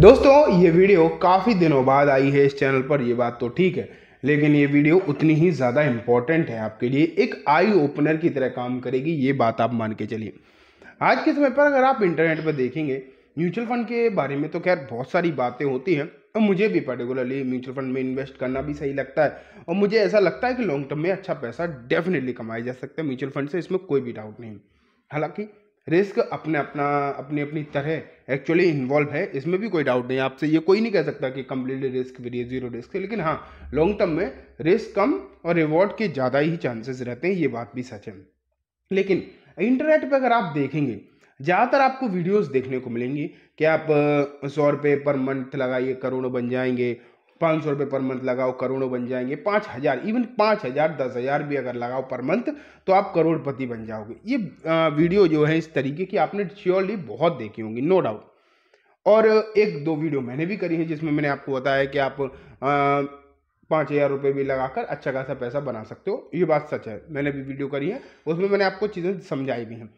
दोस्तों ये वीडियो काफ़ी दिनों बाद आई है इस चैनल पर ये बात तो ठीक है लेकिन ये वीडियो उतनी ही ज़्यादा इम्पॉर्टेंट है आपके लिए एक आई ओपनर की तरह काम करेगी ये बात आप मान के चलिए आज के समय पर अगर आप इंटरनेट पर देखेंगे म्यूचुअल फंड के बारे में तो खैर बहुत सारी बातें होती हैं और मुझे भी पर्टिकुलरली म्यूचुअल फंड में इन्वेस्ट करना भी सही लगता है और मुझे ऐसा लगता है कि लॉन्ग टर्म में अच्छा पैसा डेफिनेटली कमाया जा सकता है म्यूचुअल फंड से इसमें कोई भी डाउट नहीं हालांकि रिस्क अपने अपना अपनी अपनी तरह एक्चुअली इन्वॉल्व है इसमें भी कोई डाउट नहीं आपसे ये कोई नहीं कह सकता कि completely risk free zero risk है लेकिन हाँ लॉन्ग टर्म में रिस्क कम और रिवॉर्ड के ज़्यादा ही चांसेस रहते हैं ये बात भी सच है लेकिन इंटरनेट पर अगर आप देखेंगे ज़्यादातर आपको वीडियोस देखने को मिलेंगी कि आप सौ रुपये पर मंथ लगाइए करोड़ों बन जाएंगे पाँच सौ रुपये पर मंथ लगाओ करोड़ों बन जाएंगे पाँच हज़ार इवन पाँच हज़ार दस हज़ार भी अगर लगाओ पर मंथ तो आप करोड़पति बन जाओगे ये वीडियो जो है इस तरीके की आपने श्योरली बहुत देखी होंगी नो डाउट और एक दो वीडियो मैंने भी करी है जिसमें मैंने आपको बताया कि आप पाँच हज़ार रुपये भी लगाकर अच्छा खासा पैसा बना सकते हो ये बात सच है मैंने भी वीडियो करी है उसमें मैंने आपको चीज़ें समझाई भी हैं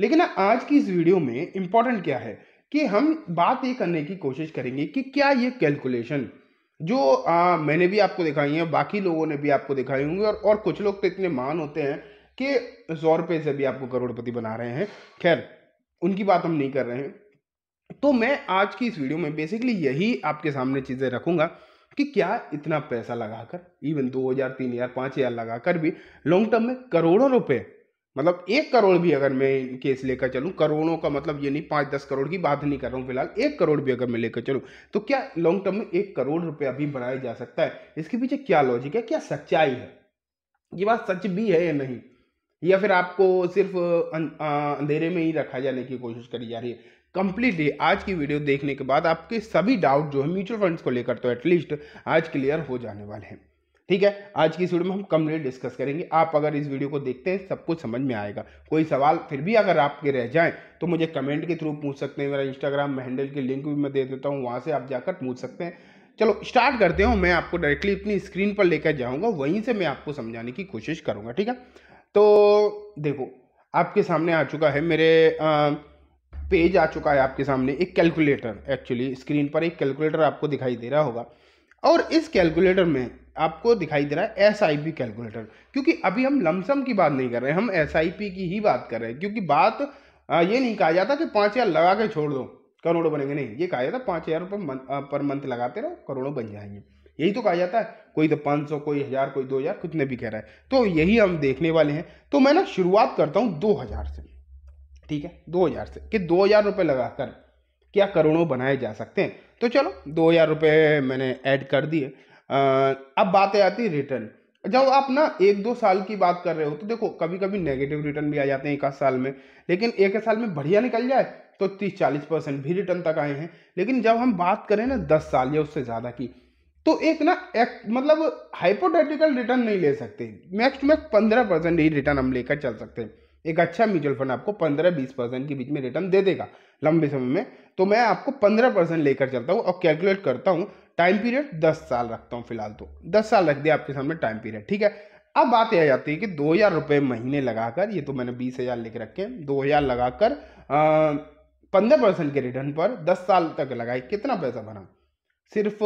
लेकिन आज की इस वीडियो में इम्पॉर्टेंट क्या है कि हम बात ये करने की कोशिश करेंगे कि क्या ये कैलकुलेशन जो आ, मैंने भी आपको दिखाई है बाकी लोगों ने भी आपको दिखाई होंगी और और कुछ लोग तो इतने मान होते हैं कि सौ रुपये से भी आपको करोड़पति बना रहे हैं खैर उनकी बात हम नहीं कर रहे हैं तो मैं आज की इस वीडियो में बेसिकली यही आपके सामने चीज़ें रखूँगा कि क्या इतना पैसा लगाकर इवन दो हज़ार तीन हज़ार पाँच हज़ार लगाकर भी लॉन्ग टर्म में करोड़ों रुपये मतलब एक करोड़ भी अगर मैं केस लेकर चलूँ करोड़ों का मतलब ये नहीं पाँच दस करोड़ की बात नहीं कर रहा हूँ फिलहाल एक करोड़ भी अगर मैं लेकर चलूँ तो क्या लॉन्ग टर्म में एक करोड़ रुपया भी बनाया जा सकता है इसके पीछे क्या लॉजिक है क्या सच्चाई है ये बात सच भी है या नहीं या फिर आपको सिर्फ अं, अंधेरे में ही रखा जाने की कोशिश करी जा रही है कंप्लीटली आज की वीडियो देखने के बाद आपके सभी डाउट जो है म्यूचुअल फंड्स को लेकर तो एटलीस्ट आज क्लियर हो जाने वाले हैं ठीक है आज की इस वीडियो में हम रेट डिस्कस करेंगे आप अगर इस वीडियो को देखते हैं सब कुछ समझ में आएगा कोई सवाल फिर भी अगर आपके रह जाए तो मुझे कमेंट के थ्रू पूछ सकते हैं मेरा इंस्टाग्राम हैंडल की लिंक भी मैं दे देता हूँ वहाँ से आप जाकर पूछ सकते हैं चलो स्टार्ट करते हो मैं आपको डायरेक्टली अपनी स्क्रीन पर लेकर जाऊँगा वहीं से मैं आपको समझाने की कोशिश करूँगा ठीक है तो देखो आपके सामने आ चुका है मेरे पेज आ चुका है आपके सामने एक कैलकुलेटर एक्चुअली स्क्रीन पर एक कैलकुलेटर आपको दिखाई दे रहा होगा और इस कैलकुलेटर में आपको दिखाई दे रहा है एस आई पी कैलकुलेटर क्योंकि अभी हम लमसम की बात नहीं कर रहे हैं हम एस आई पी की ही बात कर रहे हैं क्योंकि बात ये नहीं कहा जाता कि पाँच हज़ार लगा के छोड़ दो करोड़ों बनेंगे नहीं ये कहा जाता है पाँच हज़ार रुपये पर मंथ लगाते रहो करोड़ों बन जाएंगे यही तो कहा जाता है कोई तो पाँच सौ कोई हज़ार कोई दो हज़ार कितने भी कह रहा है तो यही हम देखने वाले हैं तो मैं ना शुरुआत करता हूँ दो हज़ार से ठीक है दो हज़ार से कि दो हज़ार रुपये लगाकर क्या करोड़ों बनाए जा सकते हैं तो चलो दो हज़ार रुपये मैंने ऐड कर दिए अब बातें आती रिटर्न जब आप ना एक दो साल की बात कर रहे हो तो देखो कभी कभी नेगेटिव रिटर्न भी आ जाते हैं एक आध साल में लेकिन एक साल में बढ़िया निकल जाए तो तीस चालीस परसेंट भी रिटर्न तक आए हैं लेकिन जब हम बात करें ना दस साल या उससे ज़्यादा की तो एक ना एक मतलब हाइपोथेटिकल रिटर्न नहीं ले सकते मैक्स टू मैक्स पंद्रह परसेंट ही रिटर्न हम लेकर चल सकते हैं एक अच्छा म्यूचुअल फंड आपको पंद्रह बीस परसेंट के बीच में रिटर्न दे देगा लंबे समय में तो मैं आपको पंद्रह परसेंट लेकर चलता हूँ और कैलकुलेट करता हूँ टाइम पीरियड दस साल रखता हूँ फिलहाल तो दस साल रख दिया आपके सामने टाइम पीरियड ठीक है अब बात यह जाती है कि दो हज़ार रुपये महीने लगाकर ये तो मैंने बीस हज़ार लिख रखे हैं दो हज़ार लगाकर पंद्रह परसेंट के रिटर्न पर दस साल तक लगाए कितना पैसा बना सिर्फ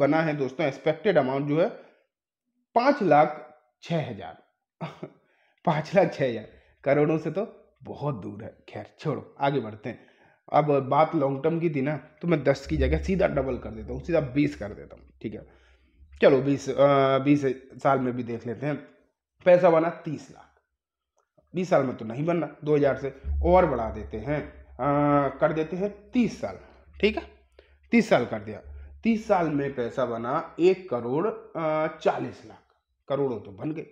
बना है दोस्तों एक्सपेक्टेड अमाउंट जो है पाँच लाख छः हज़ार पाँच लाख छः हज़ार करोड़ों से तो बहुत दूर है खैर छोड़ो आगे बढ़ते हैं अब बात लॉन्ग टर्म की थी ना तो मैं दस की जगह सीधा डबल कर देता हूँ सीधा बीस कर देता हूँ ठीक है चलो बीस बीस साल में भी देख लेते हैं पैसा बना तीस लाख बीस साल में तो नहीं बन रहा दो हज़ार से और बढ़ा देते हैं आ, कर देते हैं तीस साल ठीक है तीस साल कर दिया तीस साल में पैसा बना एक करोड़ चालीस लाख करोड़ों तो बन गए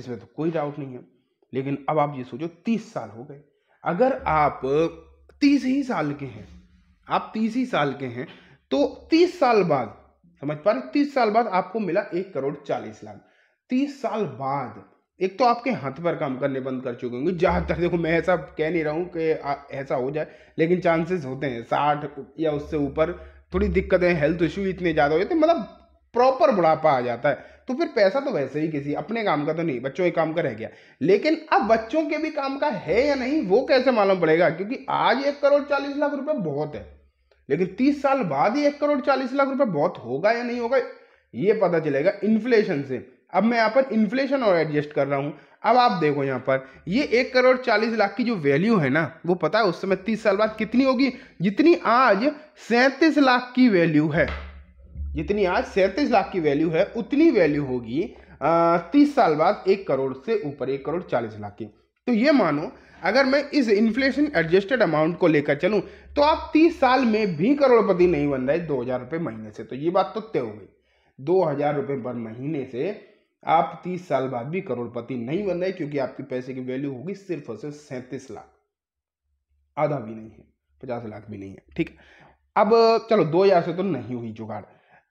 इसमें तो कोई डाउट नहीं है लेकिन अब आप ये सोचो तीस साल हो गए अगर आप तीस ही साल के हैं आप तीस ही साल के हैं तो तीस साल बाद समझ पा रहे तीस साल बाद आपको मिला एक करोड़ चालीस लाख तीस साल बाद एक तो आपके हाथ पर काम करने बंद कर चुके होंगे ज़्यादातर देखो मैं ऐसा कह नहीं रहा हूँ कि ऐसा हो जाए लेकिन चांसेस होते हैं साठ या उससे ऊपर थोड़ी दिक्कतें हेल्थ इशू इतने ज़्यादा हो जाते हैं मतलब प्रॉपर बुढ़ापा आ जाता है तो फिर पैसा तो वैसे ही किसी अपने काम का तो नहीं बच्चों के काम का रह गया लेकिन अब बच्चों के भी काम का है या नहीं वो कैसे मालूम पड़ेगा क्योंकि आज एक करोड़ चालीस लाख रुपए बहुत है लेकिन तीस साल बाद ही एक करोड़ चालीस लाख रुपए बहुत होगा या नहीं होगा ये पता चलेगा इन्फ्लेशन से अब मैं यहाँ पर इन्फ्लेशन और एडजस्ट कर रहा हूँ अब आप देखो यहाँ पर ये एक करोड़ चालीस लाख की जो वैल्यू है ना वो पता है उस समय तीस साल बाद कितनी होगी जितनी आज सैंतीस लाख की वैल्यू है जितनी आज सैंतीस लाख की वैल्यू है उतनी वैल्यू होगी तीस साल बाद एक करोड़ से ऊपर एक करोड़ चालीस लाख की तो ये मानो अगर मैं इस इन्फ्लेशन एडजस्टेड अमाउंट को लेकर चलूं तो आप तीस साल में भी करोड़पति नहीं बन रहे दो हज़ार रुपये महीने से तो ये बात तो तय हो गई दो हज़ार रुपये पर महीने से आप तीस साल बाद भी करोड़पति नहीं बन रहे क्योंकि आपके पैसे की वैल्यू होगी सिर्फ और सिर्फ सैंतीस लाख आधा भी नहीं है पचास लाख भी नहीं है ठीक अब चलो दो हज़ार से तो नहीं हुई जुगाड़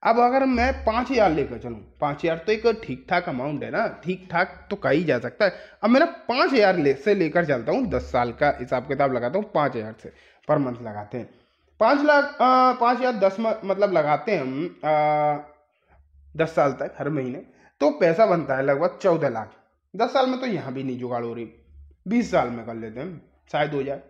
अब अगर मैं पाँच हज़ार लेकर चलूँ पाँच हज़ार तो एक ठीक ठाक अमाउंट है ना ठीक ठाक तो कहा ही जा सकता है अब मैं ना पाँच हज़ार ले, से लेकर चलता हूँ दस साल का हिसाब किताब लगाता हूँ पाँच हज़ार से पर मंथ लगाते हैं पाँच लाख पाँच हज़ार दस मतलब लगाते हैं हम दस साल तक हर महीने तो पैसा बनता है लगभग चौदह लाख दस साल में तो यहाँ भी नहीं जुगाड़ हो रही बीस साल में कर लेते हैं शायद हो जाए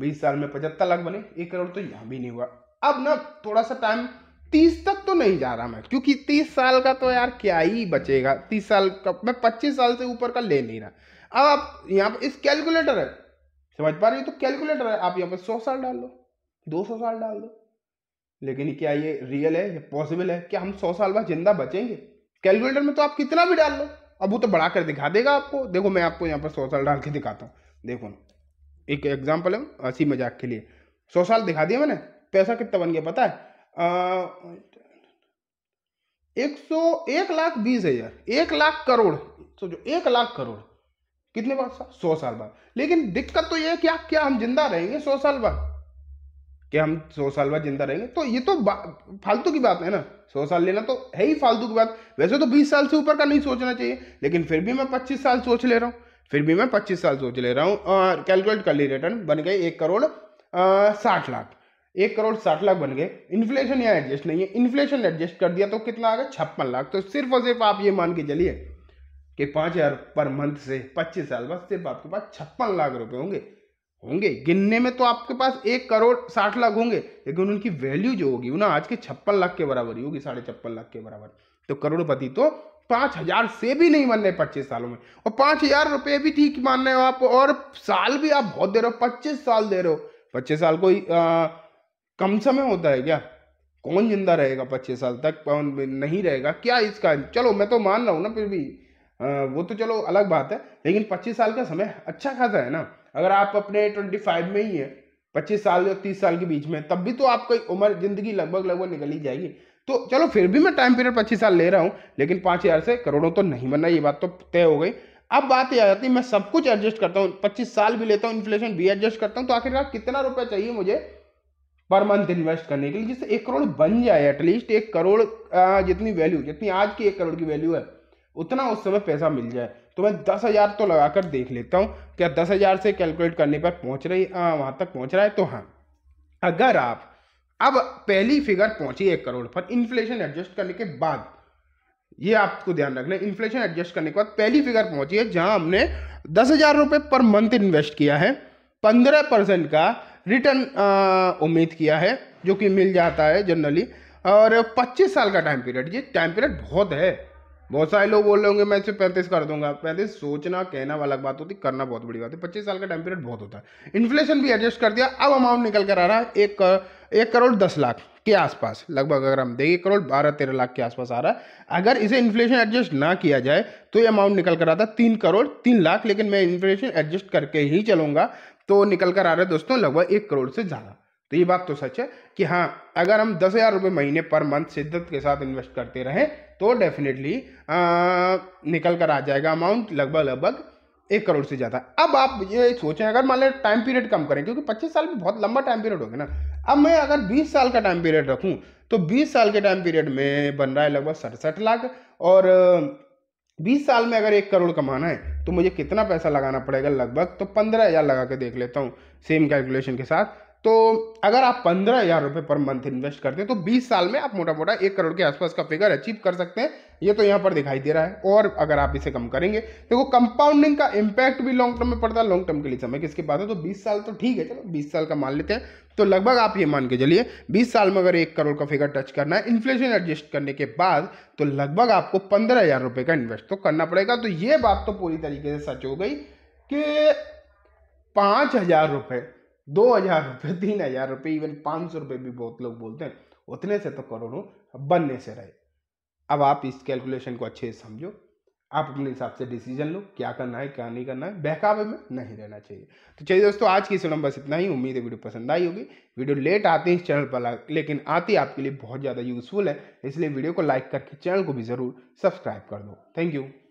बीस साल में पचहत्तर लाख बने एक करोड़ तो यहाँ भी नहीं हुआ अब ना थोड़ा सा टाइम तीस तक तो नहीं जा रहा मैं क्योंकि तीस साल का तो यार क्या ही बचेगा तीस साल का मैं पच्चीस साल से ऊपर का ले नहीं रहा अब आप यहाँ पर इस कैलकुलेटर है समझ पा रहे हो तो कैलकुलेटर है आप यहाँ पर सौ साल डाल दो दो सौ साल डाल दो लेकिन क्या ये रियल है ये पॉसिबल है क्या हम सौ साल बाद जिंदा बचेंगे कैलकुलेटर में तो आप कितना भी डाल लो अब वो तो बढ़ा कर दिखा देगा आपको देखो मैं आपको यहाँ पर सौ साल डाल के दिखाता हूँ देखो ना एक एग्जाम्पल है हंसी मजाक के लिए सौ साल दिखा दिया मैंने पैसा कितना बन गया पता है एक सौ एक लाख बीस हजार एक लाख करोड़ तो जो एक लाख करोड़ कितने बाद साल सौ साल बाद लेकिन दिक्कत तो ये है कि आप क्या हम जिंदा रहेंगे सौ साल बाद क्या हम सौ साल बाद जिंदा रहेंगे तो ये तो फालतू की बात है ना सौ साल लेना तो है ही फालतू की बात वैसे तो बीस साल से ऊपर का नहीं सोचना चाहिए लेकिन फिर भी मैं पच्चीस साल सोच ले रहा हूँ फिर भी मैं पच्चीस साल सोच ले रहा हूँ कैलकुलेट कर ली रिटर्न बन गए एक करोड़ साठ लाख एक करोड़ साठ लाख बन गए इन्फ्लेशन यहाँ एडजस्ट नहीं है इन्फ्लेशन एडजस्ट कर दिया तो कितना आ गया छप्पन लाख तो सिर्फ और सिर्फ आप ये मान के चलिए कि पाँच हज़ार पर मंथ से पच्चीस साल बाद सिर्फ आपके पास छप्पन लाख रुपए होंगे होंगे गिनने में तो आपके पास एक करोड़ साठ लाख होंगे लेकिन उनकी वैल्यू जो होगी वो ना आज के छप्पन लाख के बराबर ही होगी साढ़े छप्पन लाख के बराबर तो करोड़पति तो पाँच हजार से भी नहीं बन रहे पच्चीस सालों में और पाँच हजार रुपये भी ठीक मान रहे हो आप और साल भी आप बहुत दे रहे हो पच्चीस साल दे रहे हो पच्चीस साल कोई आ, कम समय होता है क्या कौन जिंदा रहेगा पच्चीस साल तक कौन नहीं रहेगा क्या इसका चलो मैं तो मान रहा हूँ ना फिर भी आ, वो तो चलो अलग बात है लेकिन पच्चीस साल का समय अच्छा खासा है ना अगर आप अपने ट्वेंटी फाइव में ही है पच्चीस साल या तीस साल के बीच में तब भी तो आपकी उम्र जिंदगी लगभग लगभग निकल ही जाएगी तो चलो फिर भी मैं टाइम पीरियड पच्चीस साल ले रहा हूँ लेकिन पाँच हज़ार से करोड़ों तो नहीं बनना ये बात तो तय हो गई अब बात यह आ जाती है मैं सब कुछ एडजस्ट करता हूँ पच्चीस साल भी लेता हूँ इन्फ्लेशन भी एडजस्ट करता हूँ तो आखिरकार कितना रुपया चाहिए मुझे पर मंथ इन्वेस्ट करने के लिए जिससे एक करोड़ बन जाए एटलीस्ट एक करोड़ जितनी वैल्यू जितनी आज की एक करोड़ की वैल्यू है उतना उस समय पैसा मिल जाए तो मैं दस हज़ार तो लगा कर देख लेता हूँ क्या दस हज़ार से कैलकुलेट करने पर पहुँच रही वहाँ तक पहुँच रहा है तो हाँ अगर आप अब पहली फिगर पहुंची एक करोड़ पर इन्फ्लेशन एडजस्ट करने के बाद ये आपको ध्यान रखना है इन्फ्लेशन एडजस्ट करने के बाद पहली फिगर पहुंची है जहां हमने दस हजार रुपये पर मंथ इन्वेस्ट किया है पंद्रह परसेंट का रिटर्न उम्मीद किया है जो कि मिल जाता है जनरली और 25 साल का टाइम पीरियड ये टाइम पीरियड बहुत है बहुत सारे लोग बोल रहे होंगे मैं इसे पैंतीस कर दूंगा पैंतीस सोचना कहना अलग बात होती करना बहुत बड़ी बात है पच्चीस साल का टाइम पीरियड बहुत होता है इन्फ्लेशन भी एडजस्ट कर दिया अब अमाउंट निकल कर आ रहा है एक, एक करोड़ दस लाख के आसपास लगभग अगर हम देखें करोड़ बारह तेरह लाख के आसपास आ रहा है अगर इसे इन्फ्लेशन एडजस्ट ना किया जाए तो ये अमाउंट निकल कर आता तीन करोड़ तीन लाख लेकिन मैं इन्फ्लेशन एडजस्ट करके ही चलूंगा तो निकल कर आ रहा है दोस्तों लगभग एक करोड़ से ज़्यादा तो ये बात तो सच है कि हाँ अगर हम दस हज़ार रुपये महीने पर मंथ शिद्दत के साथ इन्वेस्ट करते रहें तो डेफिनेटली निकल कर आ जाएगा अमाउंट लगभग लगभग एक करोड़ से ज़्यादा अब आप ये सोचें अगर मान लें टाइम पीरियड कम करें क्योंकि पच्चीस साल भी बहुत लंबा टाइम पीरियड हो गया ना अब मैं अगर बीस साल का टाइम पीरियड रखूँ तो बीस साल के टाइम पीरियड में बन रहा है लगभग सड़सठ लाख और बीस साल में अगर एक करोड़ कमाना है तो मुझे कितना पैसा लगाना पड़ेगा लगभग तो पंद्रह हज़ार लगा के देख लेता हूँ सेम कैलकुलेशन के साथ तो अगर आप पंद्रह हज़ार रुपये पर मंथ इन्वेस्ट करते हैं तो बीस साल में आप मोटा मोटा एक करोड़ के आसपास का फिगर अचीव कर सकते हैं ये तो यहाँ पर दिखाई दे रहा है और अगर आप इसे कम करेंगे देखो तो कंपाउंडिंग का इम्पैक्ट भी लॉन्ग टर्म में पड़ता है लॉन्ग टर्म के लिए समय किसके पास है तो बीस साल तो ठीक है चलो बीस साल का मान लेते हैं तो लगभग आप ये मान के चलिए 20 साल में अगर एक करोड़ का फिगर टच करना है इन्फ्लेशन एडजस्ट करने के बाद तो लगभग आपको पंद्रह हज़ार रुपये का इन्वेस्ट तो करना पड़ेगा तो ये बात तो पूरी तरीके से सच हो गई कि पाँच हज़ार रुपये दो हज़ार रुपये तीन हज़ार रुपये इवन पाँच सौ रुपये भी बहुत लोग बोलते हैं उतने से तो करोड़ों बनने से रहे अब आप इस कैलकुलेशन को अच्छे से समझो आप अपने हिसाब से डिसीजन लो क्या करना है क्या नहीं करना है बहकावे में नहीं रहना चाहिए तो चलिए दोस्तों आज की सुनम बस इतना ही उम्मीद है वीडियो पसंद आई होगी वीडियो लेट आते हैं इस चैनल पर लेकिन आती आपके लिए बहुत ज़्यादा यूजफुल है इसलिए वीडियो को लाइक करके चैनल को भी ज़रूर सब्सक्राइब कर दो थैंक यू